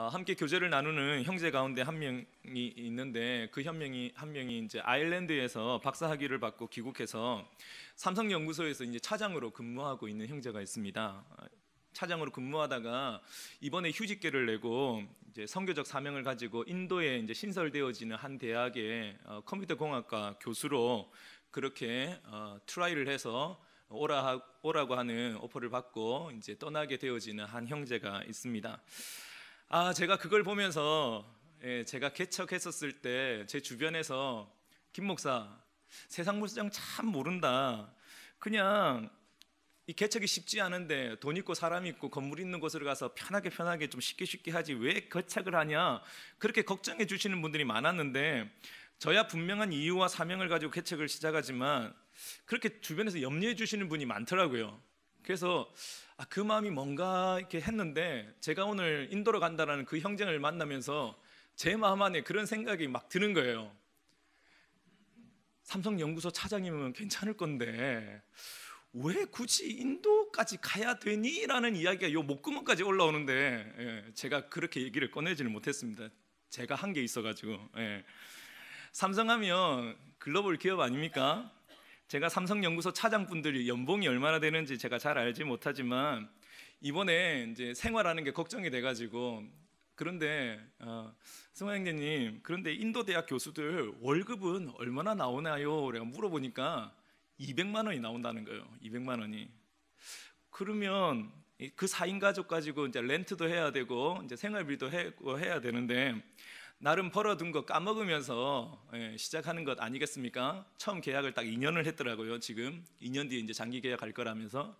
어, 함께 교제를 나누는 형제 가운데 한 명이 있는데 그 한 명이 한 명이 이제 아일랜드에서 박사 학위를 받고 귀국해서 삼성 연구소에서 이제 차장으로 근무하고 있는 형제가 있습니다. 어, 차장으로 근무하다가 이번에 휴직계를 내고 이제 선교적 사명을 가지고 인도에 이제 신설되어지는 한 대학의 어, 컴퓨터 공학과 교수로 그렇게 트라이를 해서 오라 오라고 하는 오퍼를 받고 이제 떠나게 되어지는 한 형제가 있습니다. 아 제가 그걸 보면서 예, 제가 개척했었을 때 제 주변에서 김 목사 세상 물정 참 모른다. 그냥 이 개척이 쉽지 않은데 돈 있고 사람 있고 건물 있는 곳으로 가서 편하게 편하게 좀 쉽게 쉽게 하지 왜 거착을 하냐 그렇게 걱정해 주시는 분들이 많았는데 저야 분명한 이유와 사명을 가지고 개척을 시작하지만 그렇게 주변에서 염려해 주시는 분이 많더라고요. 그래서 아, 그 마음이 뭔가 이렇게 했는데 제가 오늘 인도로 간다라는 그 형제를 만나면서 제 마음 안에 그런 생각이 막 드는 거예요. 삼성 연구소 차장이면 괜찮을 건데 왜 굳이 인도까지 가야 되니라는 이야기가 요 목구멍까지 올라오는데 예, 제가 그렇게 얘기를 꺼내지를 못했습니다. 제가 한 게 있어가지고 예. 삼성하면 글로벌 기업 아닙니까? 제가 삼성 연구소 차장분들이 연봉이 얼마나 되는지 제가 잘 알지 못하지만 이번에 이제 생활하는 게 걱정이 돼가지고 그런데 어, 승화 형제님 그런데 인도 대학 교수들 월급은 얼마나 나오나요? 내가 물어보니까 200만 원이 나온다는 거예요. 200만 원이 그러면 그 4인 가족 가지고 이제 렌트도 해야 되고 이제 생활비도 해, 해야 되는데 나름 벌어둔 거 까먹으면서 예, 시작하는 것 아니겠습니까? 처음 계약을 딱 2년을 했더라고요. 지금 2년 뒤에 이제 장기 계약할 거라면서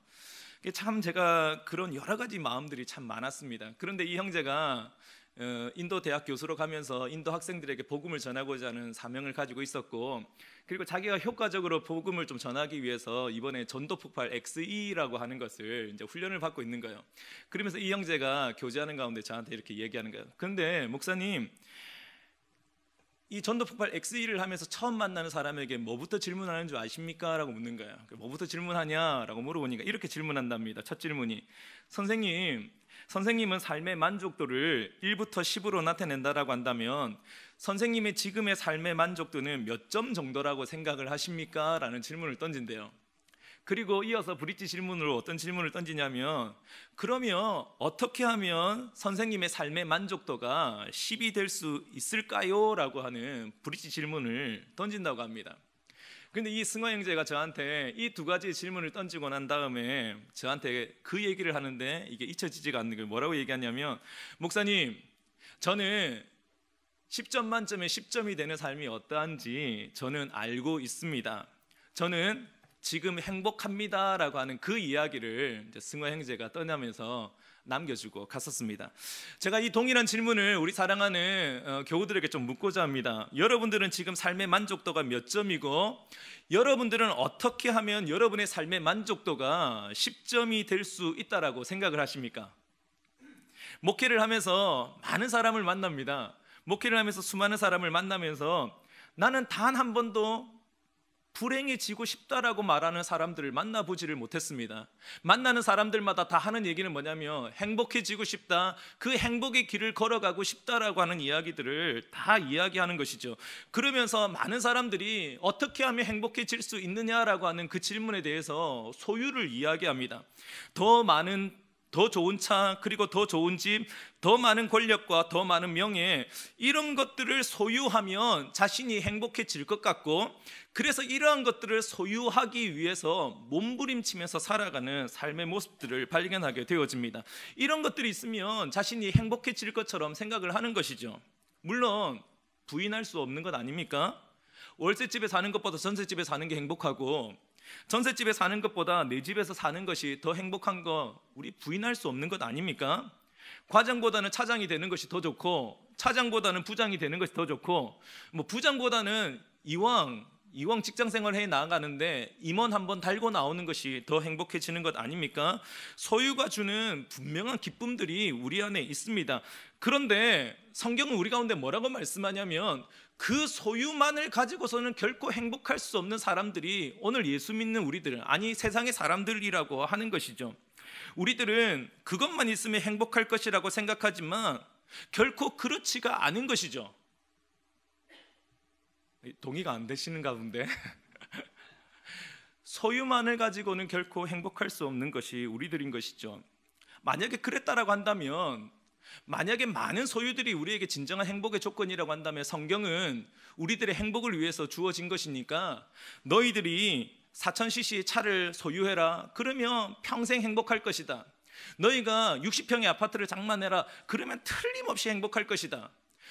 참 제가 그런 여러 가지 마음들이 참 많았습니다. 그런데 이 형제가 어, 인도 대학 교수로 가면서 인도 학생들에게 복음을 전하고자 하는 사명을 가지고 있었고 그리고 자기가 효과적으로 복음을 좀 전하기 위해서 이번에 전도 폭발 XE라고 하는 것을 이제 훈련을 받고 있는 거예요. 그러면서 이 형제가 교제하는 가운데 저한테 이렇게 얘기하는 거예요. 근데 목사님 이 전도 폭발 X1을 하면서 처음 만나는 사람에게 뭐부터 질문하는 줄 아십니까? 라고 묻는 거예요 그 뭐부터 질문하냐? 라고 물어보니까 이렇게 질문한답니다. 첫 질문이. 선생님, 선생님은 삶의 만족도를 1부터 10으로 나타낸다라고 한다면 선생님의 지금의 삶의 만족도는 몇 점 정도라고 생각을 하십니까? 라는 질문을 던진대요. 그리고 이어서 브릿지 질문으로 어떤 질문을 던지냐면 그러면 어떻게 하면 선생님의 삶의 만족도가 10이 될 수 있을까요? 라고 하는 브릿지 질문을 던진다고 합니다. 근데 이 승화 형제가 저한테 이 두 가지 질문을 던지고 난 다음에 저한테 그 얘기를 하는데 이게 잊혀지지가 않는 거예요. 뭐라고 얘기하냐면 목사님 저는 10점 만점에 10점이 되는 삶이 어떠한지 저는 알고 있습니다. 저는 지금 행복합니다라고 하는 그 이야기를 승화 형제가 떠나면서 남겨주고 갔었습니다. 제가 이 동일한 질문을 우리 사랑하는 어, 교우들에게 좀 묻고자 합니다. 여러분들은 지금 삶의 만족도가 몇 점이고 여러분들은 어떻게 하면 여러분의 삶의 만족도가 10점이 될 수 있다라고 생각을 하십니까? 목회를 하면서 많은 사람을 만납니다. 목회를 하면서 수많은 사람을 만나면서 나는 단 한 번도 불행해지고 싶다라고 말하는 사람들을 만나보지를 못했습니다. 만나는 사람들마다 다 하는 얘기는 뭐냐면 행복해지고 싶다, 그 행복의 길을 걸어가고 싶다라고 하는 이야기들을 다 이야기하는 것이죠. 그러면서 많은 사람들이 어떻게 하면 행복해질 수 있느냐라고 하는 그 질문에 대해서 소유를 이야기합니다. 더 많은 더 좋은 차, 그리고 더 좋은 집, 더 많은 권력과 더 많은 명예, 이런 것들을 소유하면 자신이 행복해질 것 같고, 그래서 이러한 것들을 소유하기 위해서 몸부림치면서 살아가는 삶의 모습들을 발견하게 되어집니다. 이런 것들이 있으면 자신이 행복해질 것처럼 생각을 하는 것이죠. 물론, 부인할 수 없는 것 아닙니까? 월세집에 사는 것보다 전세집에 사는 게 행복하고, 전셋집에 사는 것보다 내 집에서 사는 것이 더 행복한 거 우리 부인할 수 없는 것 아닙니까? 과장보다는 차장이 되는 것이 더 좋고 차장보다는 부장이 되는 것이 더 좋고 뭐 부장보다는 이왕 이왕 직장 생활 해 나가는데 아 임원 한번 달고 나오는 것이 더 행복해지는 것 아닙니까? 소유가 주는 분명한 기쁨들이 우리 안에 있습니다. 그런데 성경은 우리 가운데 뭐라고 말씀하냐면 그 소유만을 가지고서는 결코 행복할 수 없는 사람들이 오늘 예수 믿는 우리들은 아니 세상의 사람들이라고 하는 것이죠. 우리들은 그것만 있으면 행복할 것이라고 생각하지만 결코 그렇지가 않은 것이죠. 동의가 안 되시는가 운데 소유만을 가지고는 결코 행복할 수 없는 것이 우리들인 것이죠. 만약에 그랬다라고 한다면 만약에 많은 소유들이 우리에게 진정한 행복의 조건이라고 한다면 성경은 우리들의 행복을 위해서 주어진 것이니까 너희들이 4000cc 차를 소유해라. 그러면 평생 행복할 것이다. 너희가 60평의 아파트를 장만해라. 그러면 틀림없이 행복할 것이다.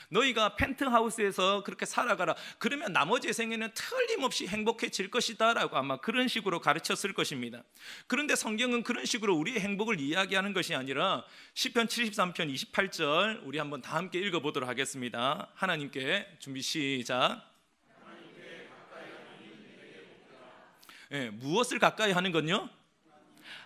너희가 펜트하우스에서 그렇게 살아가라. 그러면 나머지 생애는 틀림없이 행복해질 것이다. 라고 아마 그런 식으로 가르쳤을 것입니다. 그런데 성경은 그런 식으로 우리의 행복을 이야기하는 것이 아니라 10편 73편 28절 우리 한번 다 함께 읽어보도록 하겠습니다. 하나님께 준비 시작. 예, 무엇을 가까이 하는 건요?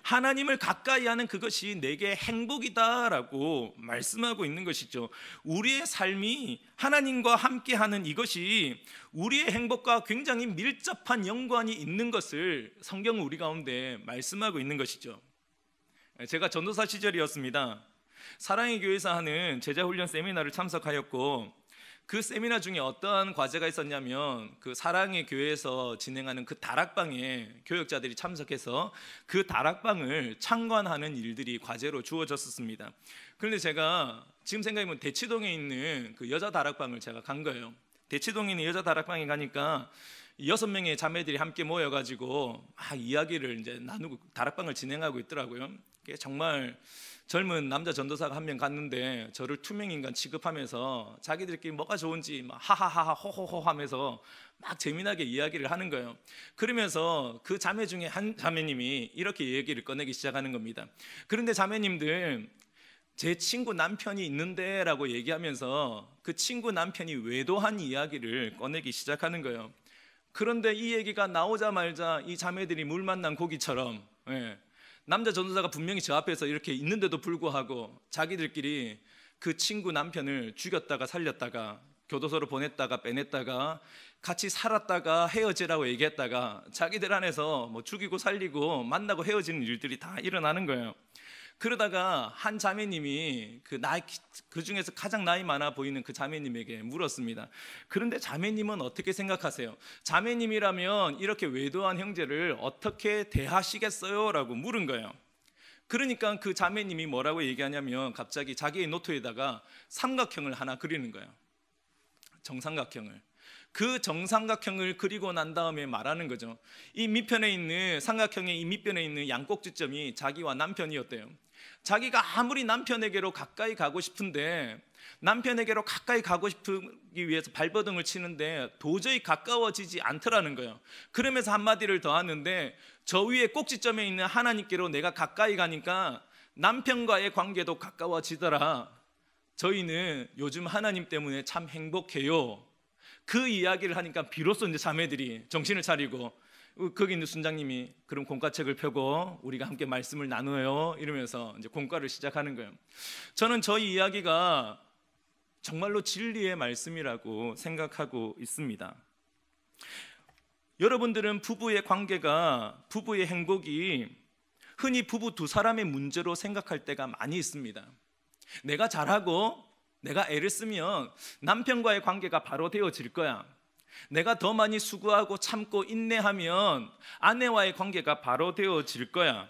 하나님을 가까이 하는 그것이 내게 행복이다라고 말씀하고 있는 것이죠. 우리의 삶이 하나님과 함께 하는 이것이 우리의 행복과 굉장히 밀접한 연관이 있는 것을 성경은 우리 가운데 말씀하고 있는 것이죠. 제가 전도사 시절이었습니다. 사랑의 교회에서 하는 제자 훈련 세미나를 참석하였고 그 세미나 중에 어떠한 과제가 있었냐면 그 사랑의 교회에서 진행하는 그 다락방에 교역자들이 참석해서 그 다락방을 창관하는 일들이 과제로 주어졌었습니다. 그런데 제가 지금 생각해보면 대치동에 있는 그 여자 다락방을 제가 간 거예요. 대치동에 있는 여자 다락방에 가니까 여섯 명의 자매들이 함께 모여가지고 막 이야기를 이제 나누고 다락방을 진행하고 있더라고요. 정말 젊은 남자 전도사가 한 명 갔는데 저를 투명 인간 취급하면서 자기들끼리 뭐가 좋은지 막 하하하하 호호호 하면서 막 재미나게 이야기를 하는 거예요. 그러면서 그 자매 중에 한 자매님이 이렇게 얘기를 꺼내기 시작하는 겁니다. 그런데 자매님들 제 친구 남편이 있는데 라고 얘기하면서 그 친구 남편이 외도한 이야기를 꺼내기 시작하는 거예요. 그런데 이 얘기가 나오자말자 이 자매들이 물 만난 고기처럼 예, 남자 전도사가 분명히 저 앞에서 이렇게 있는데도 불구하고 자기들끼리 그 친구 남편을 죽였다가 살렸다가 교도소로 보냈다가 빼냈다가 같이 살았다가 헤어지라고 얘기했다가 자기들 안에서 뭐 죽이고 살리고 만나고 헤어지는 일들이 다 일어나는 거예요. 그러다가 한 자매님이 그 나이 그 중에서 가장 나이 많아 보이는 그 자매님에게 물었습니다. 그런데 자매님은 어떻게 생각하세요? 자매님이라면 이렇게 외도한 형제를 어떻게 대하시겠어요?라고 물은 거예요. 그러니까 그 자매님이 뭐라고 얘기하냐면 갑자기 자기의 노트에다가 삼각형을 하나 그리는 거예요. 정삼각형을. 그 정삼각형을 그리고 난 다음에 말하는 거죠. 이 밑편에 있는 삼각형의 이 밑편에 있는 양꼭지점이 자기와 남편이었대요. 자기가 아무리 남편에게로 가까이 가고 싶은데 남편에게로 가까이 가고 싶기 위해서 발버둥을 치는데 도저히 가까워지지 않더라는 거예요. 그러면서 한마디를 더 하는데 저 위에 꼭지점에 있는 하나님께로 내가 가까이 가니까 남편과의 관계도 가까워지더라. 저희는 요즘 하나님 때문에 참 행복해요. 그 이야기를 하니까 비로소 이제 자매들이 정신을 차리고 어, 거기 있는 순장님이 그런 공과책을 펴고 우리가 함께 말씀을 나누어요 이러면서 이제 공과를 시작하는 거예요. 저는 저희 이야기가 정말로 진리의 말씀이라고 생각하고 있습니다. 여러분들은 부부의 관계가 부부의 행복이 흔히 부부 두 사람의 문제로 생각할 때가 많이 있습니다. 내가 잘하고 내가 애를 쓰면 남편과의 관계가 바로 되어질 거야. 내가 더 많이 수고하고 참고 인내하면 아내와의 관계가 바로 되어질 거야.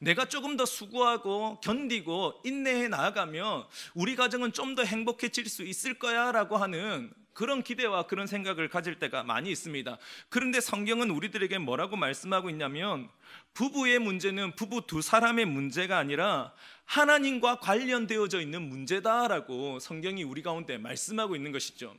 내가 조금 더 수고하고 견디고 인내해 나아가면 우리 가정은 좀 더 행복해질 수 있을 거야 라고 하는 그런 기대와 그런 생각을 가질 때가 많이 있습니다. 그런데 성경은 우리들에게 뭐라고 말씀하고 있냐면 부부의 문제는 부부 두 사람의 문제가 아니라 하나님과 관련되어져 있는 문제다라고 성경이 우리 가운데 말씀하고 있는 것이죠.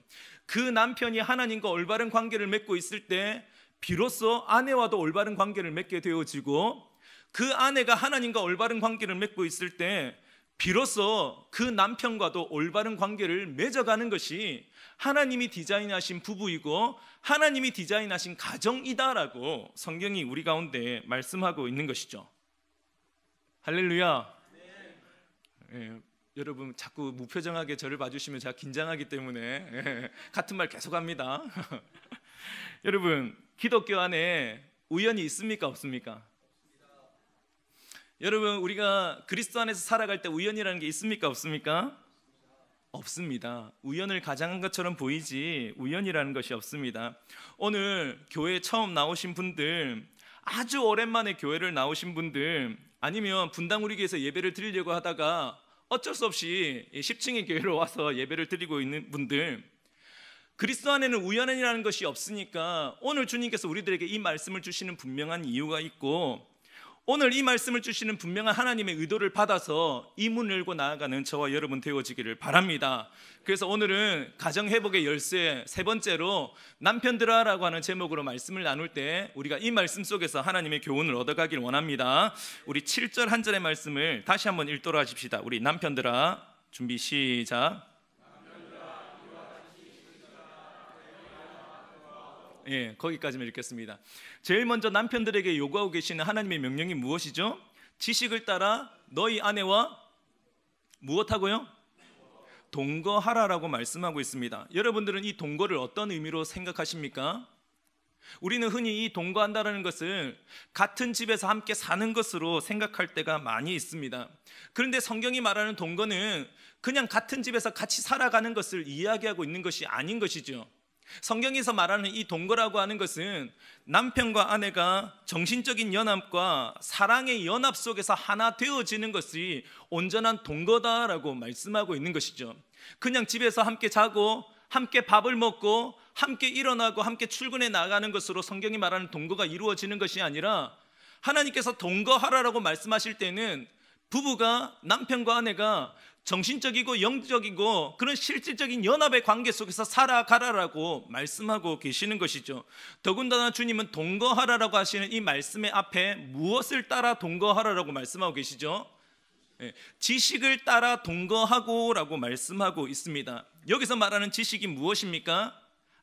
그 남편이 하나님과 올바른 관계를 맺고 있을 때 비로소 아내와도 올바른 관계를 맺게 되어지고 그 아내가 하나님과 올바른 관계를 맺고 있을 때 비로소 그 남편과도 올바른 관계를 맺어가는 것이 하나님이 디자인하신 부부이고 하나님이 디자인하신 가정이다라고 성경이 우리 가운데 말씀하고 있는 것이죠. 할렐루야. 네. 예, 여러분 자꾸 무표정하게 저를 봐주시면 제가 긴장하기 때문에 예, 같은 말 계속합니다. 여러분 기독교 안에 우연이 있습니까 없습니까? 여러분 우리가 그리스도 안에서 살아갈 때 우연이라는 게 있습니까 없습니까? 없습니다. 우연을 가장한 것처럼 보이지 우연이라는 것이 없습니다. 오늘 교회 처음 나오신 분들 아주 오랜만에 교회를 나오신 분들 아니면 분당 우리교에서 예배를 드리려고 하다가 어쩔 수 없이 10층의 교회로 와서 예배를 드리고 있는 분들 그리스도 안에는 우연이라는 것이 없으니까 오늘 주님께서 우리들에게 이 말씀을 주시는 분명한 이유가 있고 오늘 이 말씀을 주시는 분명한 하나님의 의도를 받아서 이문을 열고 나아가는 저와 여러분 되어지기를 바랍니다. 그래서 오늘은 가정 회복의 열쇠 세 번째로 남편들아라고 하는 제목으로 말씀을 나눌 때 우리가 이 말씀 속에서 하나님의 교훈을 얻어가길 원합니다. 우리 7절 한 절의 말씀을 다시 한번 읽도록 하십시다. 우리 남편들아 준비 시작. 예, 거기까지만 읽겠습니다. 제일 먼저 남편들에게 요구하고 계시는 하나님의 명령이 무엇이죠? 지식을 따라 너희 아내와 무엇하고요? 동거하라라고 말씀하고 있습니다. 여러분들은 이 동거를 어떤 의미로 생각하십니까? 우리는 흔히 이 동거한다라는 것을 같은 집에서 함께 사는 것으로 생각할 때가 많이 있습니다. 그런데 성경이 말하는 동거는 그냥 같은 집에서 같이 살아가는 것을 이야기하고 있는 것이 아닌 것이죠. 성경에서 말하는 이 동거라고 하는 것은 남편과 아내가 정신적인 연합과 사랑의 연합 속에서 하나 되어지는 것이 온전한 동거다라고 말씀하고 있는 것이죠. 그냥 집에서 함께 자고 함께 밥을 먹고 함께 일어나고 함께 출근해 나가는 것으로 성경이 말하는 동거가 이루어지는 것이 아니라 하나님께서 동거하라라고 말씀하실 때는 부부가 남편과 아내가 정신적이고 영적이고 그런 실질적인 연합의 관계 속에서 살아가라라고 말씀하고 계시는 것이죠. 더군다나 주님은 동거하라라고 하시는 이 말씀의 앞에 무엇을 따라 동거하라라고 말씀하고 계시죠? 예, 지식을 따라 동거하고라고 말씀하고 있습니다. 여기서 말하는 지식이 무엇입니까?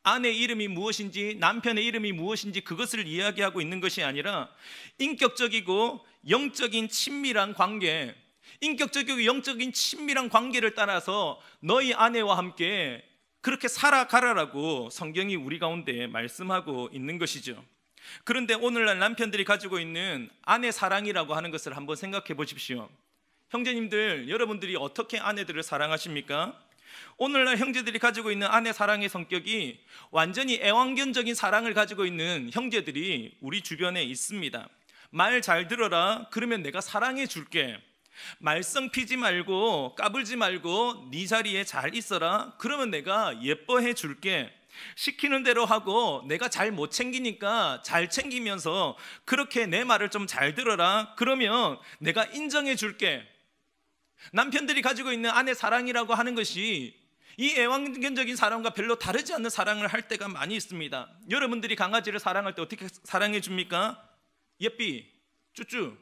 아내 이름이 무엇인지 남편의 이름이 무엇인지 그것을 이야기하고 있는 것이 아니라 인격적이고 영적인 친밀한 관계 인격적이고 영적인 친밀한 관계를 따라서 너희 아내와 함께 그렇게 살아가라라고 성경이 우리 가운데 말씀하고 있는 것이죠. 그런데 오늘날 남편들이 가지고 있는 아내 사랑이라고 하는 것을 한번 생각해 보십시오. 형제님들, 여러분들이 어떻게 아내들을 사랑하십니까? 오늘날 형제들이 가지고 있는 아내 사랑의 성격이 완전히 애완견적인 사랑을 가지고 있는 형제들이 우리 주변에 있습니다. 말 잘 들어라. 그러면 내가 사랑해 줄게. 말썽 피지 말고 까불지 말고 네 자리에 잘 있어라. 그러면 내가 예뻐해 줄게. 시키는 대로 하고 내가 잘 못 챙기니까 잘 챙기면서 그렇게 내 말을 좀 잘 들어라. 그러면 내가 인정해 줄게. 남편들이 가지고 있는 아내 사랑이라고 하는 것이 이 애완견적인 사랑과 별로 다르지 않는 사랑을 할 때가 많이 있습니다. 여러분들이 강아지를 사랑할 때 어떻게 사랑해 줍니까? 예삐, 쭈쭈,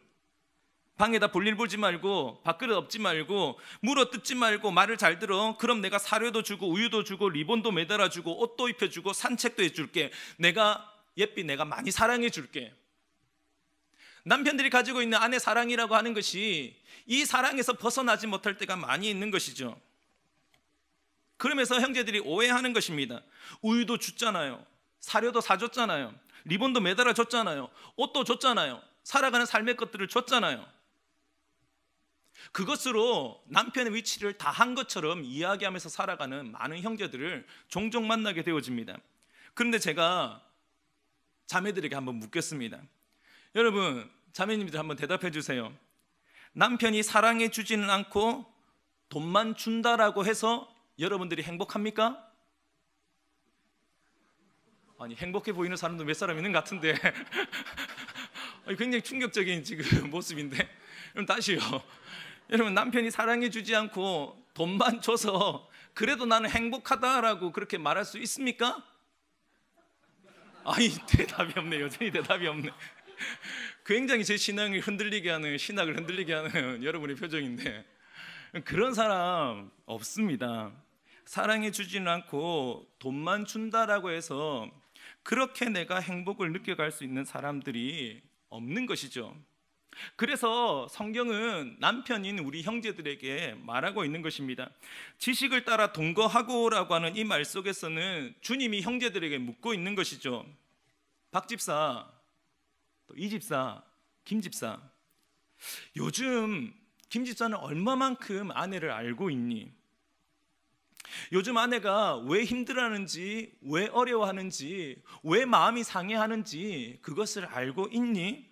방에다 볼일 보지 말고 밥그릇 엎지 말고 물어 뜯지 말고 말을 잘 들어 그럼 내가 사료도 주고 우유도 주고 리본도 매달아 주고 옷도 입혀 주고 산책도 해 줄게 내가 예삐 내가 많이 사랑해 줄게 남편들이 가지고 있는 아내 사랑이라고 하는 것이 이 사랑에서 벗어나지 못할 때가 많이 있는 것이죠 그러면서 형제들이 오해하는 것입니다 우유도 줬잖아요 사료도 사줬잖아요 리본도 매달아 줬잖아요 옷도 줬잖아요 살아가는 삶의 것들을 줬잖아요 그것으로 남편의 위치를 다 한 것처럼 이야기하면서 살아가는 많은 형제들을 종종 만나게 되어집니다. 그런데 제가 자매들에게 한번 묻겠습니다. 여러분, 자매님들 한번 대답해 주세요. 남편이 사랑해 주지는 않고 돈만 준다라고 해서 여러분들이 행복합니까? 아니 행복해 보이는 사람도 몇 사람 있는 것 같은데 굉장히 충격적인 지금 모습인데 그럼 다시요 여러분 남편이 사랑해 주지 않고 돈만 줘서 그래도 나는 행복하다라고 그렇게 말할 수 있습니까? 아니 대답이 없네 여전히 대답이 없네 굉장히 제 신앙을 흔들리게 하는 신학을 흔들리게 하는 여러분의 표정인데 그런 사람 없습니다 사랑해 주지는 않고 돈만 준다라고 해서 그렇게 내가 행복을 느껴갈 수 있는 사람들이 없는 것이죠 그래서 성경은 남편인 우리 형제들에게 말하고 있는 것입니다. 지식을 따라 동거하고라고 하는 이 말 속에서는 주님이 형제들에게 묻고 있는 것이죠. 박 집사, 이 집사, 김 집사. 요즘 김 집사는 얼마만큼 아내를 알고 있니? 요즘 아내가 왜 힘들어하는지, 왜 어려워하는지, 왜 마음이 상해하는지 그것을 알고 있니?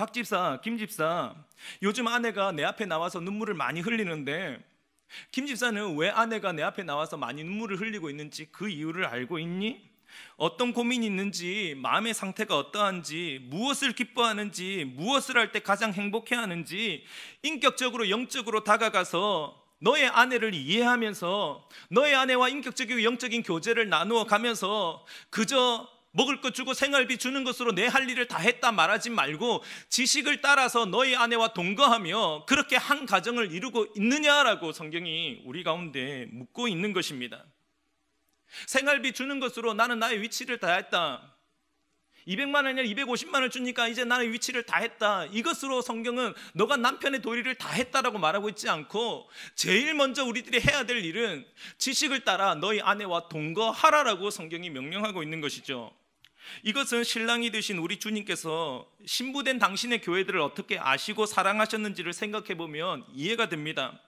박 집사, 김 집사, 요즘 아내가 내 앞에 나와서 눈물을 많이 흘리는데 김 집사는 왜 아내가 내 앞에 나와서 많이 눈물을 흘리고 있는지 그 이유를 알고 있니? 어떤 고민이 있는지, 마음의 상태가 어떠한지, 무엇을 기뻐하는지, 무엇을 할 때 가장 행복해 하는지, 인격적으로 영적으로 다가가서 너의 아내를 이해하면서 너의 아내와 인격적이고 영적인 교제를 나누어 가면서 그저 먹을 것 주고 생활비 주는 것으로 내 할 일을 다 했다 말하지 말고 지식을 따라서 너희 아내와 동거하며 그렇게 한 가정을 이루고 있느냐라고 성경이 우리 가운데 묻고 있는 것입니다. 생활비 주는 것으로 나는 나의 위치를 다 했다. 200만 원이나 250만 원을 주니까 이제 나의 위치를 다 했다. 이것으로 성경은 너가 남편의 도리를 다 했다라고 말하고 있지 않고 제일 먼저 우리들이 해야 될 일은 지식을 따라 너희 아내와 동거하라라고 성경이 명령하고 있는 것이죠. 이것은 신랑이 되신 우리 주님께서 신부된 당신의 교회들을 어떻게 아시고 사랑하셨는지를 생각해 보면 이해가 됩니다.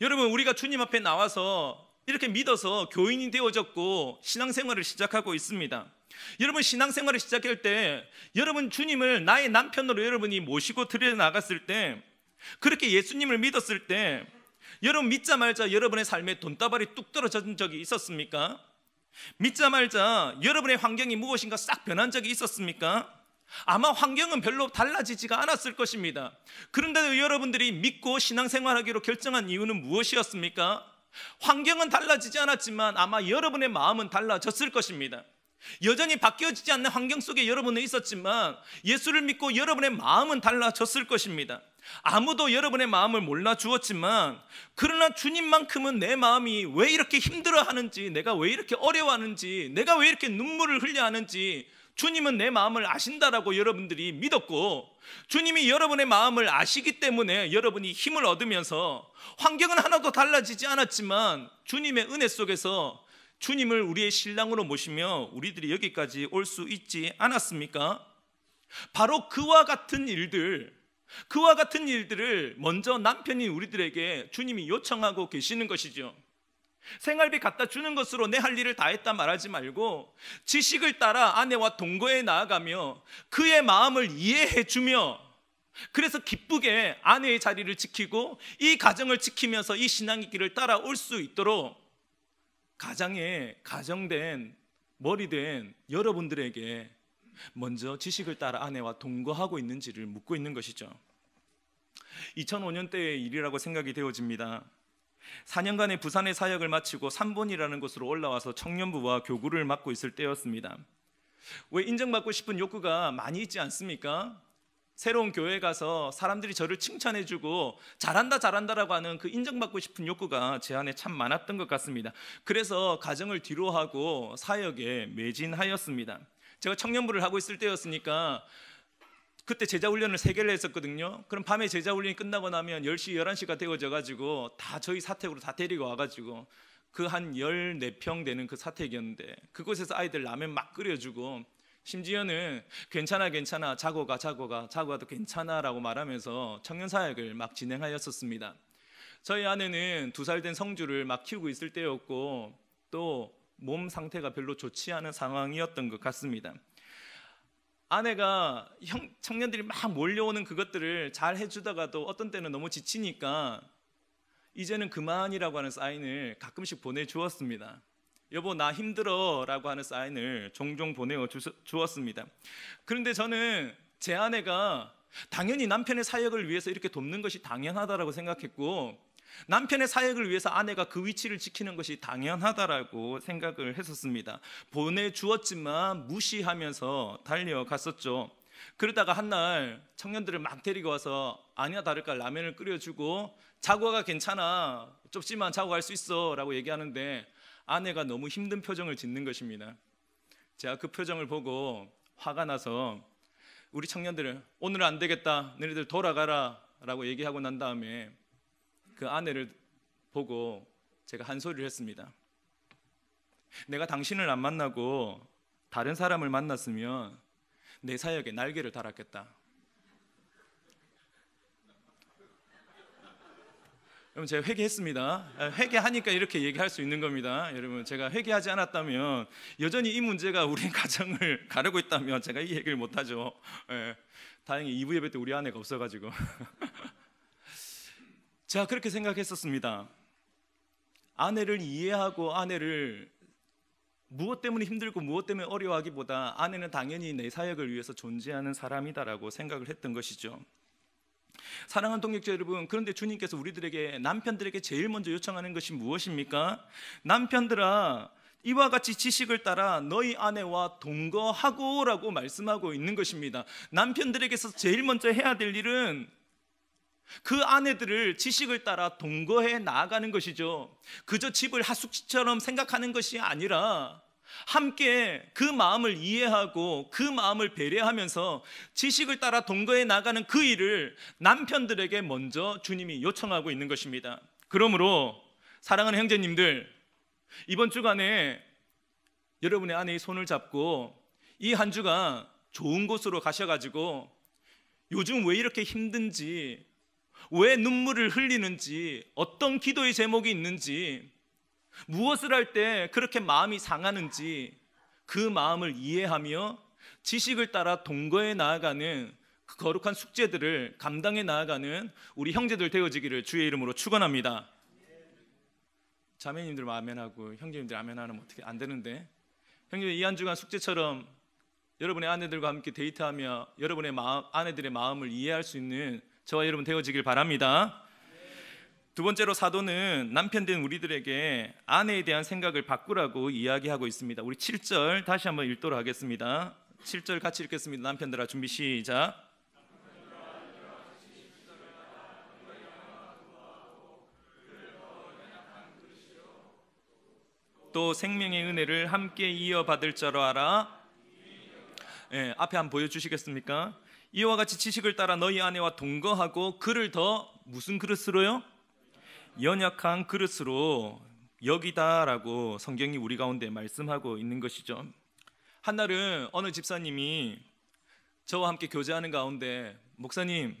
여러분, 우리가 주님 앞에 나와서 이렇게 믿어서 교인이 되어졌고 신앙생활을 시작하고 있습니다. 여러분 신앙생활을 시작할 때 여러분 주님을 나의 남편으로 여러분이 모시고 들여나갔을 때 그렇게 예수님을 믿었을 때 여러분 믿자말자 여러분의 삶에 돈다발이 뚝 떨어진 적이 있었습니까? 믿자말자 여러분의 환경이 무엇인가 싹 변한 적이 있었습니까? 아마 환경은 별로 달라지지가 않았을 것입니다. 그런데도 여러분들이 믿고 신앙생활하기로 결정한 이유는 무엇이었습니까? 환경은 달라지지 않았지만 아마 여러분의 마음은 달라졌을 것입니다. 여전히 바뀌어지지 않는 환경 속에 여러분은 있었지만 예수를 믿고 여러분의 마음은 달라졌을 것입니다. 아무도 여러분의 마음을 몰라 주었지만 그러나 주님만큼은 내 마음이 왜 이렇게 힘들어 하는지 내가 왜 이렇게 어려워하는지 내가 왜 이렇게 눈물을 흘려 하는지 주님은 내 마음을 아신다라고 여러분들이 믿었고 주님이 여러분의 마음을 아시기 때문에 여러분이 힘을 얻으면서 환경은 하나도 달라지지 않았지만 주님의 은혜 속에서 주님을 우리의 신랑으로 모시며 우리들이 여기까지 올 수 있지 않았습니까? 바로 그와 같은 일들 그와 같은 일들을 먼저 남편인 우리들에게 주님이 요청하고 계시는 것이죠. 생활비 갖다 주는 것으로 내 할 일을 다 했다 말하지 말고 지식을 따라 아내와 동거에 나아가며 그의 마음을 이해해 주며 그래서 기쁘게 아내의 자리를 지키고 이 가정을 지키면서 이 신앙의 길을 따라올 수 있도록 가장에 가정된 머리된 여러분들에게 먼저 지식을 따라 아내와 동거하고 있는지를 묻고 있는 것이죠. 2005년대의 일이라고 생각이 되어집니다. 4년간의 부산의 사역을 마치고 삼본이라는 곳으로 올라와서 청년부와 교구를 맡고 있을 때였습니다. 왜 인정받고 싶은 욕구가 많이 있지 않습니까? 새로운 교회에 가서 사람들이 저를 칭찬해주고 잘한다 잘한다라고 하는 그 인정받고 싶은 욕구가 제 안에 참 많았던 것 같습니다. 그래서 가정을 뒤로하고 사역에 매진하였습니다. 제가 청년부를 하고 있을 때였으니까 그때 제자 훈련을 세 개를 했었거든요. 그럼 밤에 제자 훈련이 끝나고 나면 10시, 11시가 되어져 가지고 다 저희 사택으로 다 데리고 와 가지고 그 한 14평 되는 그 사택이었는데 그곳에서 아이들 라면 막 끓여 주고 심지어는 괜찮아 괜찮아 자고 가 자고 가 자고 가도 괜찮아라고 말하면서 청년 사역을 막 진행하였었습니다. 저희 아내는 두 살 된 성주를 막 키우고 있을 때였고 또몸 상태가 별로 좋지 않은 상황이었던 것 같습니다. 아내가 형, 청년들이 막 몰려오는 그것들을 잘 해주다가도 어떤 때는 너무 지치니까 이제는 그만이라고 하는 사인을 가끔씩 보내주었습니다. 여보 나 힘들어라고 하는 사인을 종종 보내 주었습니다. 그런데 저는 제 아내가 당연히 남편의 사역을 위해서 이렇게 돕는 것이 당연하다고 생각했고 남편의 사역을 위해서 아내가 그 위치를 지키는 것이 당연하다라고 생각을 했었습니다. 보내주었지만 무시하면서 달려갔었죠. 그러다가 한날 청년들을 막 데리고 와서 아니야 다를까 라면을 끓여주고 자고가 괜찮아 좁지만 자고 갈 수 있어 라고 얘기하는데 아내가 너무 힘든 표정을 짓는 것입니다. 제가 그 표정을 보고 화가 나서 우리 청년들을 오늘 안 되겠다 너희들 돌아가라 라고 얘기하고 난 다음에 그 아내를 보고 제가 한 소리를 했습니다. 내가 당신을 안 만나고 다른 사람을 만났으면 내 사역에 날개를 달았겠다. 여러분 제가 회개했습니다. 아, 회개하니까 이렇게 얘기할 수 있는 겁니다. 여러분 제가 회개하지 않았다면 여전히 이 문제가 우리 가정을 가르고 있다면 제가 이 얘기를 못하죠. 예, 다행히 2부 예배 때 우리 아내가 없어가지고 제가 그렇게 생각했었습니다. 아내를 이해하고 아내를 무엇 때문에 힘들고 무엇 때문에 어려워하기보다 아내는 당연히 내 사역을 위해서 존재하는 사람이다라고 생각을 했던 것이죠. 사랑하는 동역자 여러분, 그런데 주님께서 우리들에게 남편들에게 제일 먼저 요청하는 것이 무엇입니까? 남편들아, 이와 같이 지식을 따라 너희 아내와 동거하고라고 말씀하고 있는 것입니다. 남편들에게서 제일 먼저 해야 될 일은 그 아내들을 지식을 따라 동거해 나아가는 것이죠. 그저 집을 하숙지처럼 생각하는 것이 아니라 함께 그 마음을 이해하고 그 마음을 배려하면서 지식을 따라 동거해 나가는 그 일을 남편들에게 먼저 주님이 요청하고 있는 것입니다. 그러므로 사랑하는 형제님들 이번 주간에 여러분의 아내의 손을 잡고 이 한 주간 좋은 곳으로 가셔가지고 요즘 왜 이렇게 힘든지 왜 눈물을 흘리는지, 어떤 기도의 제목이 있는지, 무엇을 할 때 그렇게 마음이 상하는지 그 마음을 이해하며 지식을 따라 동거에 나아가는 그 거룩한 숙제들을 감당해 나아가는 우리 형제들 되어지기를 주의 이름으로 축원합니다. 자매님들 아멘하고 형제님들 아멘하면 어떻게 안 되는데 형제들 이한 주간 숙제처럼 여러분의 아내들과 함께 데이트하며 여러분의 마음, 아내들의 마음을 이해할 수 있는 저와 여러분 되어지길 바랍니다. 두 번째로 사도는 남편 된 우리들에게 아내에 대한 생각을 바꾸라고 이야기하고 있습니다. 우리 7절 다시 한번 읽도록 하겠습니다. 7절 같이 읽겠습니다. 남편들아 준비 시작. 또 생명의 은혜를 함께 이어받을 자로 알아. 예, 앞에 한번 보여주시겠습니까? 이와 같이 지식을 따라 너희 아내와 동거하고 그를 더 무슨 그릇으로요? 연약한 그릇으로 여기다라고 성경이 우리 가운데 말씀하고 있는 것이죠. 한날은 어느 집사님이 저와 함께 교제하는 가운데 목사님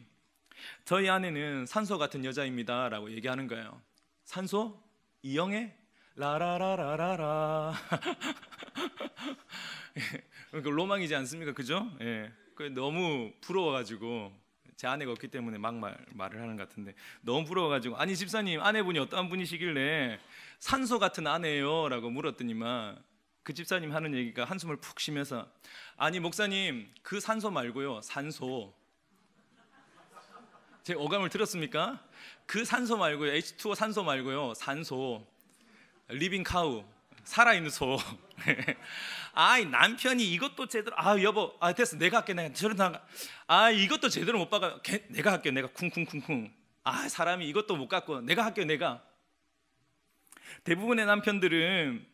저희 아내는 산소 같은 여자입니다라고 얘기하는 거예요. 산소 이영애 라라라라라라. 그러니까 로망이지 않습니까? 그죠? 예. 그게 너무 부러워가지고 제 아내가 없기 때문에 막말 말을 하는 것 같은데 너무 부러워가지고 아니 집사님 아내분이 어떠한 분이시길래 산소 같은 아내예요라고 물었더니만 그 집사님 하는 얘기가 한숨을 푹 쉬면서 아니 목사님 그 산소 말고요 산소 제 어감을 들었습니까? 그 산소 말고요 H2O 산소 말고요 산소 리빙 카우 살아있는 소. 아이 남편이 이것도 제대로 아 여보 아 됐어 내가 할게 내가 저런 나아 이것도 제대로 못 박아 내가 할게 내가 쿵쿵쿵쿵 아 사람이 이것도 못 갖고 내가 할게 내가 대부분의 남편들은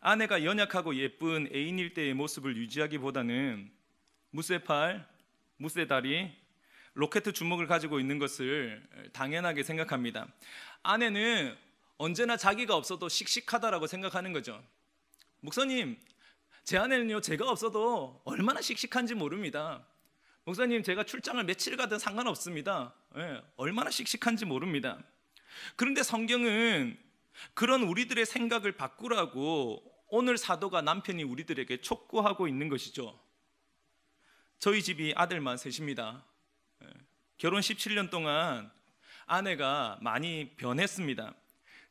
아내가 연약하고 예쁜 애인일 때의 모습을 유지하기보다는 무쇠팔 무쇠다리 로켓 주먹을 가지고 있는 것을 당연하게 생각합니다 아내는 언제나 자기가 없어도 씩씩하다라고 생각하는 거죠. 목사님, 제아내는요 제가 없어도 얼마나 씩씩한지 모릅니다. 목사님, 제가 출장을 며칠 가든 상관없습니다. 네, 얼마나 씩씩한지 모릅니다. 그런데 성경은 그런 우리들의 생각을 바꾸라고 오늘 사도가 남편이 우리들에게 촉구하고 있는 것이죠. 저희 집이 아들만 셋입니다. 예, 결혼 17년 동안 아내가 많이 변했습니다.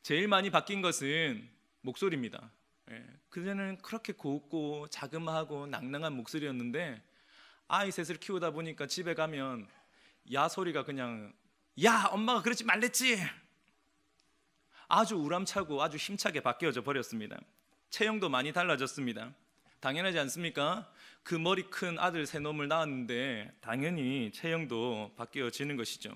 제일 많이 바뀐 것은 목소리입니다. 예, 그전에는 그렇게 곱고 자그마하고 낭낭한 목소리였는데 아이 셋을 키우다 보니까 집에 가면 야 소리가 그냥 야 엄마가 그러지 말랬지 아주 우람차고 아주 힘차게 바뀌어져 버렸습니다. 체형도 많이 달라졌습니다. 당연하지 않습니까? 그 머리 큰 아들 세 놈을 낳았는데 당연히 체형도 바뀌어지는 것이죠.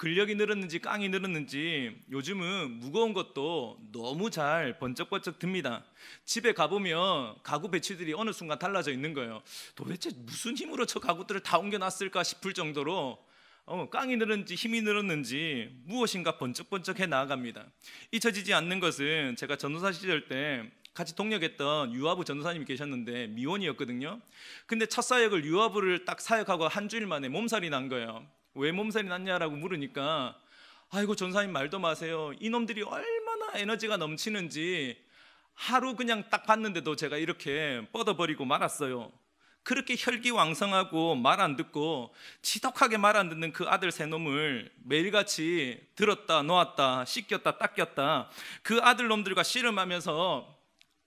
근력이 늘었는지 깡이 늘었는지 요즘은 무거운 것도 너무 잘 번쩍번쩍 듭니다. 집에 가보면 가구 배치들이 어느 순간 달라져 있는 거예요. 도대체 무슨 힘으로 저 가구들을 다 옮겨놨을까 싶을 정도로 어, 깡이 늘었는지 힘이 늘었는지 무엇인가 번쩍번쩍해 나아갑니다. 잊혀지지 않는 것은 제가 전도사 시절 때 같이 동력했던 유아부 전도사님이 계셨는데 미혼이었거든요. 근데 첫 사역을 유아부를 딱 사역하고 한 주일 만에 몸살이 난 거예요. 왜 몸살이 났냐라고 물으니까 아이고 전사님 말도 마세요. 이놈들이 얼마나 에너지가 넘치는지 하루 그냥 딱 봤는데도 제가 이렇게 뻗어버리고 말았어요. 그렇게 혈기왕성하고 말 안 듣고 지독하게 말 안 듣는 그 아들 새놈을 매일같이 들었다 놓았다 씻겼다 닦였다 그 아들 놈들과 씨름하면서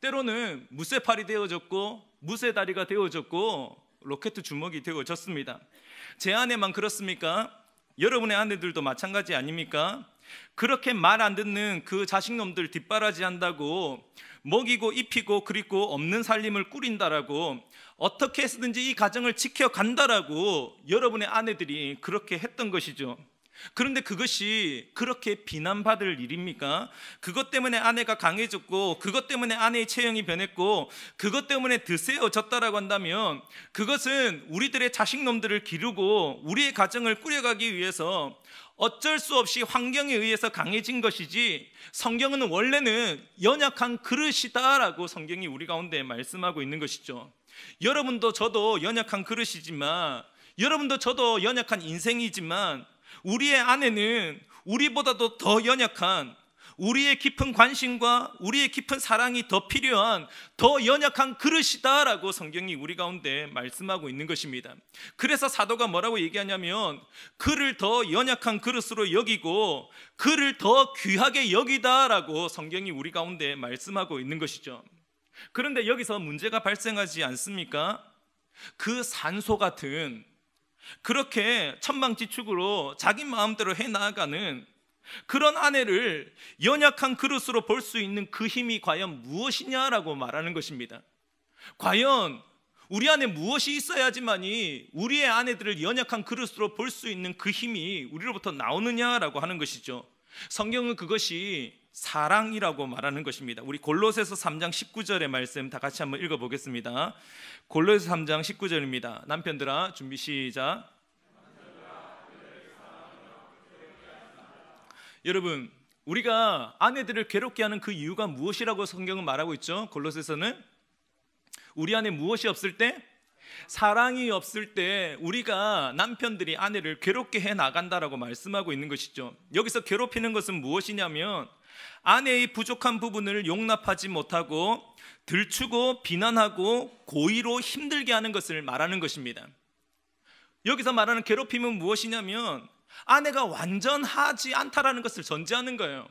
때로는 무쇠팔이 되어졌고 무쇠다리가 되어졌고 로켓 주먹이 되어졌습니다. 제 안에만 그렇습니까? 여러분의 아내들도 마찬가지 아닙니까? 그렇게 말 안 듣는 그 자식놈들 뒷바라지 한다고 먹이고 입히고 그리고 없는 살림을 꾸린다라고 어떻게 해서든지 이 가정을 지켜간다라고 여러분의 아내들이 그렇게 했던 것이죠. 그런데 그것이 그렇게 비난받을 일입니까? 그것 때문에 아내가 강해졌고, 그것 때문에 아내의 체형이 변했고, 그것 때문에 드세어졌다라고 한다면, 그것은 우리들의 자식놈들을 기르고, 우리의 가정을 꾸려가기 위해서 어쩔 수 없이 환경에 의해서 강해진 것이지, 성경은 원래는 연약한 그릇이다라고 성경이 우리 가운데 말씀하고 있는 것이죠. 여러분도 저도 연약한 그릇이지만, 여러분도 저도 연약한 인생이지만, 우리의 아내는 우리보다도 더 연약한 우리의 깊은 관심과 우리의 깊은 사랑이 더 필요한 더 연약한 그릇이다라고 성경이 우리 가운데 말씀하고 있는 것입니다. 그래서 사도가 뭐라고 얘기하냐면 그를 더 연약한 그릇으로 여기고 그를 더 귀하게 여기다라고 성경이 우리 가운데 말씀하고 있는 것이죠. 그런데 여기서 문제가 발생하지 않습니까? 그 산소 같은 그렇게 천방지축으로 자기 마음대로 해 나가는 그런 아내를 연약한 그릇으로 볼 수 있는 그 힘이 과연 무엇이냐라고 말하는 것입니다. 과연 우리 안에 무엇이 있어야지만이 우리의 아내들을 연약한 그릇으로 볼 수 있는 그 힘이 우리로부터 나오느냐라고 하는 것이죠. 성경은 그것이 사랑이라고 말하는 것입니다. 우리 골로새서 3장 19절의 말씀 다 같이 한번 읽어 보겠습니다. 골로새서 3장 19절입니다. 남편들아 준비 시작. 여러분, 우리가 아내들을 괴롭게 하는 그 이유가 무엇이라고 성경은 말하고 있죠? 골로새서는 우리 안에 무엇이 없을 때 사랑이 없을 때 우리가 남편들이 아내를 괴롭게 해 나간다라고 말씀하고 있는 것이죠. 여기서 괴롭히는 것은 무엇이냐면 아내의 부족한 부분을 용납하지 못하고 들추고 비난하고 고의로 힘들게 하는 것을 말하는 것입니다. 여기서 말하는 괴롭힘은 무엇이냐면 아내가 완전하지 않다라는 것을 전제하는 거예요.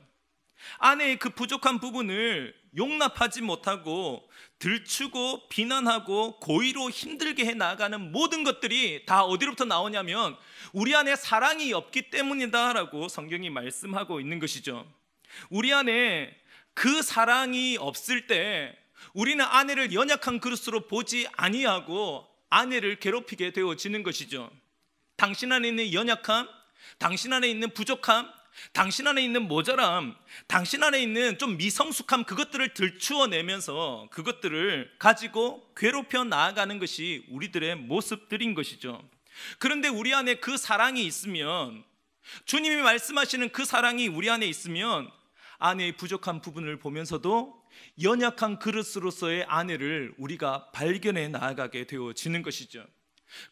아내의 그 부족한 부분을 용납하지 못하고 들추고 비난하고 고의로 힘들게 해 나가는 모든 것들이 다 어디로부터 나오냐면 우리 안에 사랑이 없기 때문이다라고 성경이 말씀하고 있는 것이죠. 우리 안에 그 사랑이 없을 때 우리는 아내를 연약한 그릇으로 보지 아니하고 아내를 괴롭히게 되어지는 것이죠. 당신 안에 있는 연약함, 당신 안에 있는 부족함, 당신 안에 있는 모자람, 당신 안에 있는 좀 미성숙함 그것들을 들추어내면서 그것들을 가지고 괴롭혀 나아가는 것이 우리들의 모습들인 것이죠. 그런데 우리 안에 그 사랑이 있으면 주님이 말씀하시는 그 사랑이 우리 안에 있으면 아내의 부족한 부분을 보면서도 연약한 그릇으로서의 아내를 우리가 발견해 나아가게 되어지는 것이죠.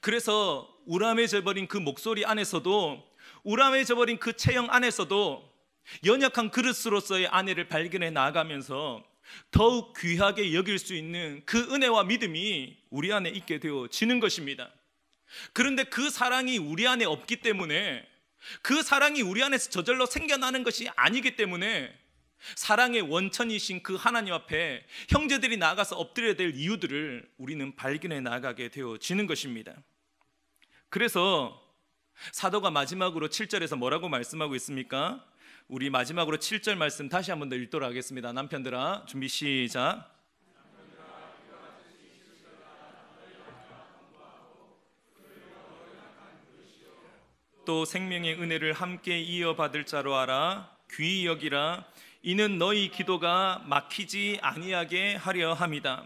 그래서 우람해져 버린 그 목소리 안에서도 우람해져 버린 그 체형 안에서도 연약한 그릇으로서의 아내를 발견해 나아가면서 더욱 귀하게 여길 수 있는 그 은혜와 믿음이 우리 안에 있게 되어지는 것입니다. 그런데 그 사랑이 우리 안에 없기 때문에 그 사랑이 우리 안에서 저절로 생겨나는 것이 아니기 때문에 사랑의 원천이신 그 하나님 앞에 형제들이 나아가서 엎드려야 될 이유들을 우리는 발견해 나가게 되어지는 것입니다. 그래서 사도가 마지막으로 7절에서 뭐라고 말씀하고 있습니까? 우리 마지막으로 7절 말씀 다시 한 번 더 읽도록 하겠습니다. 남편들아 준비 시작. 또 생명의 은혜를 함께 이어받을 자로 알아 귀히 여기라 이는 너희 기도가 막히지 아니하게 하려 합이다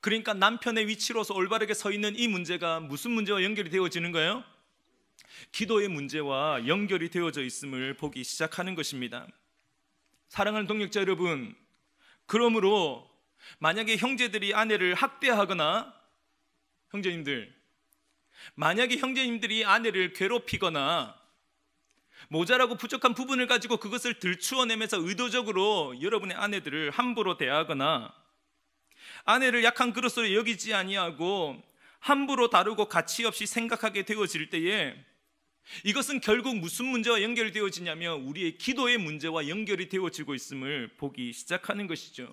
그러니까 남편의 위치로서 올바르게 서 있는 이 문제가 무슨 문제와 연결이 되어지는 거예요? 기도의 문제와 연결이 되어져 있음을 보기 시작하는 것입니다. 사랑하는 동역자 여러분, 그러므로 만약에 형제들이 아내를 학대하거나 형제님들 만약에 형제님들이 아내를 괴롭히거나 모자라고 부족한 부분을 가지고 그것을 들추어내면서 의도적으로 여러분의 아내들을 함부로 대하거나 아내를 약한 그릇으로 여기지 아니하고 함부로 다루고 가치 없이 생각하게 되어질 때에 이것은 결국 무슨 문제와 연결되어지냐면 우리의 기도의 문제와 연결이 되어지고 있음을 보기 시작하는 것이죠.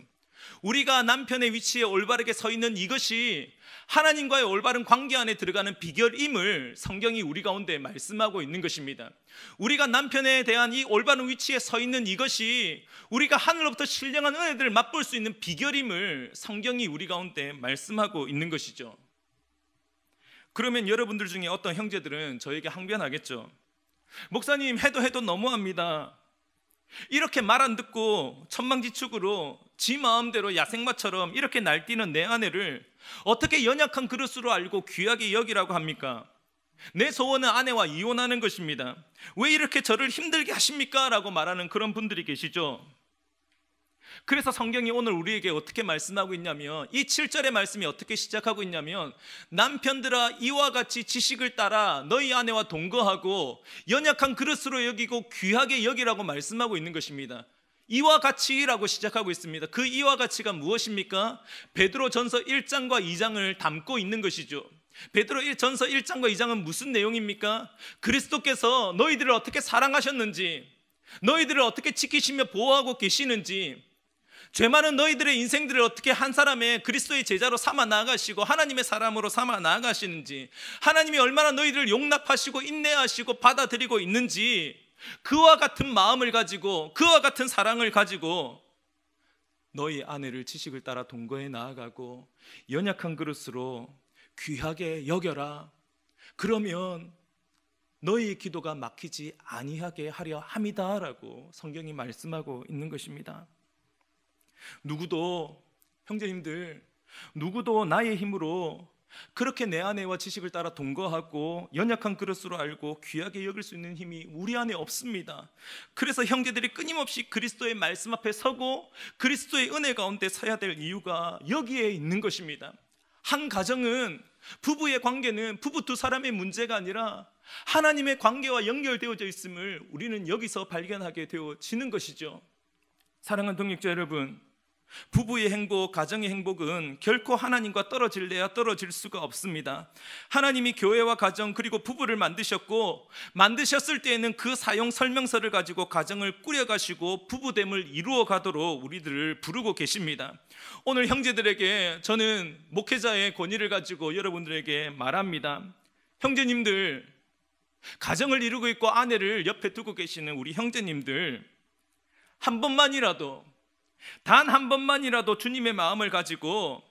우리가 남편의 위치에 올바르게 서 있는 이것이 하나님과의 올바른 관계 안에 들어가는 비결임을 성경이 우리 가운데 말씀하고 있는 것입니다. 우리가 남편에 대한 이 올바른 위치에 서 있는 이것이 우리가 하늘로부터 신령한 은혜들을 맛볼 수 있는 비결임을 성경이 우리 가운데 말씀하고 있는 것이죠. 그러면 여러분들 중에 어떤 형제들은 저에게 항변하겠죠. 목사님 해도 해도 너무합니다. 이렇게 말 안 듣고 천망지축으로 지 마음대로 야생마처럼 이렇게 날뛰는 내 아내를 어떻게 연약한 그릇으로 알고 귀하게 여기라고 합니까? 내 소원은 아내와 이혼하는 것입니다. 왜 이렇게 저를 힘들게 하십니까? 라고 말하는 그런 분들이 계시죠. 그래서 성경이 오늘 우리에게 어떻게 말씀하고 있냐면 이 7절의 말씀이 어떻게 시작하고 있냐면 남편들아 이와 같이 지식을 따라 너희 아내와 동거하고 연약한 그릇으로 여기고 귀하게 여기라고 말씀하고 있는 것입니다. 이와 같이라고 시작하고 있습니다. 그 이와 같이가 무엇입니까? 베드로 전서 1장과 2장을 담고 있는 것이죠. 베드로 전서 1장과 2장은 무슨 내용입니까? 그리스도께서 너희들을 어떻게 사랑하셨는지, 너희들을 어떻게 지키시며 보호하고 계시는지, 죄 많은 너희들의 인생들을 어떻게 한 사람의 그리스도의 제자로 삼아 나아가시고 하나님의 사람으로 삼아 나아가시는지, 하나님이 얼마나 너희들을 용납하시고 인내하시고 받아들이고 있는지 그와 같은 마음을 가지고 그와 같은 사랑을 가지고 너희 아내를 지식을 따라 동거에 나아가고 연약한 그릇으로 귀하게 여겨라. 그러면 너희의 기도가 막히지 아니하게 하려 함이다라고 성경이 말씀하고 있는 것입니다. 누구도 형제님들 누구도 나의 힘으로 그렇게 내 아내와 지식을 따라 동거하고 연약한 그릇으로 알고 귀하게 여길 수 있는 힘이 우리 안에 없습니다. 그래서 형제들이 끊임없이 그리스도의 말씀 앞에 서고 그리스도의 은혜 가운데 서야 될 이유가 여기에 있는 것입니다. 한 가정은 부부의 관계는 부부 두 사람의 문제가 아니라 하나님의 관계와 연결되어져 있음을 우리는 여기서 발견하게 되어지는 것이죠. 사랑하는 동역자 여러분, 부부의 행복, 가정의 행복은 결코 하나님과 떨어질래야 떨어질 수가 없습니다. 하나님이 교회와 가정 그리고 부부를 만드셨고 만드셨을 때에는 그 사용 설명서를 가지고 가정을 꾸려가시고 부부됨을 이루어 가도록 우리들을 부르고 계십니다. 오늘 형제들에게 저는 목회자의 권위를 가지고 여러분들에게 말합니다. 형제님들 가정을 이루고 있고 아내를 옆에 두고 계시는 우리 형제님들 한 번만이라도 단한 번만이라도 주님의 마음을 가지고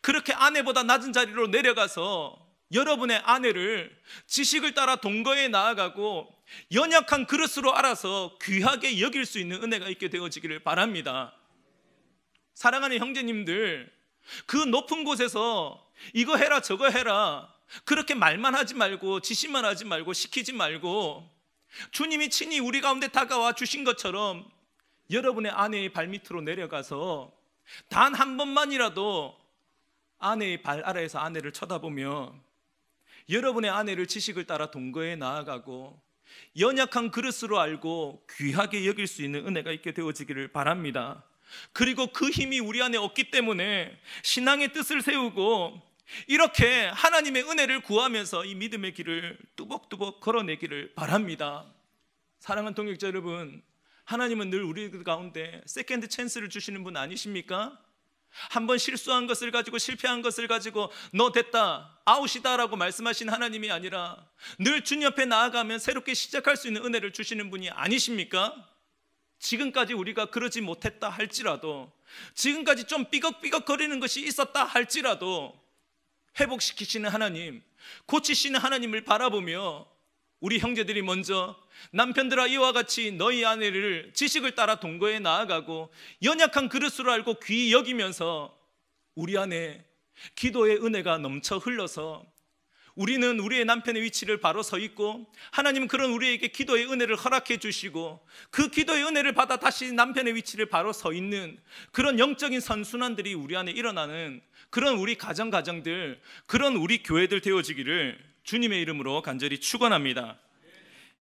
그렇게 아내보다 낮은 자리로 내려가서 여러분의 아내를 지식을 따라 동거에 나아가고 연약한 그릇으로 알아서 귀하게 여길 수 있는 은혜가 있게 되어지기를 바랍니다. 사랑하는 형제님들, 그 높은 곳에서 이거 해라 저거 해라 그렇게 말만 하지 말고 지시만 하지 말고 시키지 말고 주님이 친히 우리 가운데 다가와 주신 것처럼 여러분의 아내의 발밑으로 내려가서 단 한 번만이라도 아내의 발 아래에서 아내를 쳐다보며 여러분의 아내를 지식을 따라 동거에 나아가고 연약한 그릇으로 알고 귀하게 여길 수 있는 은혜가 있게 되어지기를 바랍니다. 그리고 그 힘이 우리 안에 없기 때문에 신앙의 뜻을 세우고 이렇게 하나님의 은혜를 구하면서 이 믿음의 길을 뚜벅뚜벅 걸어내기를 바랍니다. 사랑하는 동역자 여러분, 하나님은 늘 우리 가운데 세컨드 찬스를 주시는 분 아니십니까? 한번 실수한 것을 가지고 실패한 것을 가지고 너 됐다 아웃이다라고 말씀하신 하나님이 아니라 늘 주님 옆에 나아가면 새롭게 시작할 수 있는 은혜를 주시는 분이 아니십니까? 지금까지 우리가 그러지 못했다 할지라도 지금까지 좀 삐걱삐걱 거리는 것이 있었다 할지라도 회복시키시는 하나님, 고치시는 하나님을 바라보며 우리 형제들이 먼저 남편들아 이와 같이 너희 아내를 지식을 따라 동거에 나아가고 연약한 그릇으로 알고 귀히 여기면서 우리 안에 기도의 은혜가 넘쳐 흘러서 우리는 우리의 남편의 위치를 바로 서 있고 하나님 그런 우리에게 기도의 은혜를 허락해 주시고 그 기도의 은혜를 받아 다시 남편의 위치를 바로 서 있는 그런 영적인 선순환들이 우리 안에 일어나는 그런 우리 가정 가정들 그런 우리 교회들 되어지기를 주님의 이름으로 간절히 축원합니다.